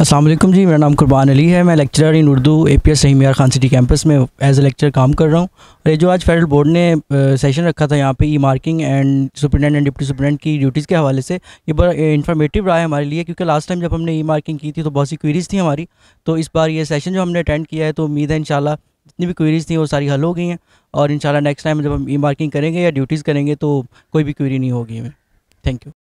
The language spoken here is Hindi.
असलम जी मेरा नाम कुरबान अली है मैं lecturer in Urdu A P S सही खान सिटी कैंपस में एज ए लेक्चर काम कर रहा हूँ और ये जो आज फेडरल बोर्ड ने सेशन रखा था यहाँ पे e marking and superintendent and deputy superintendent की ड्यूटीज़ के हवाले से ये बड़ा इन्फॉर्मेटिव रहा है हमारे लिए क्योंकि लास्ट टाइम जब हमने ई मार्किंग की थी तो बहुत सी क्वीरीज़ थी हमारी तो इस बार ये सेशन जो हमने अटेंड किया है तो उम्मीद है शाला जितनी भी क्वेरीज़ थी वो सारी हल हो गई हैं और इन नेक्स्ट टाइम जब हम ई मार्किंग करेंगे या ड्यूटीज़ करेंगे तो कोई भी क्वेरी नहीं होगी हमें थैंक यू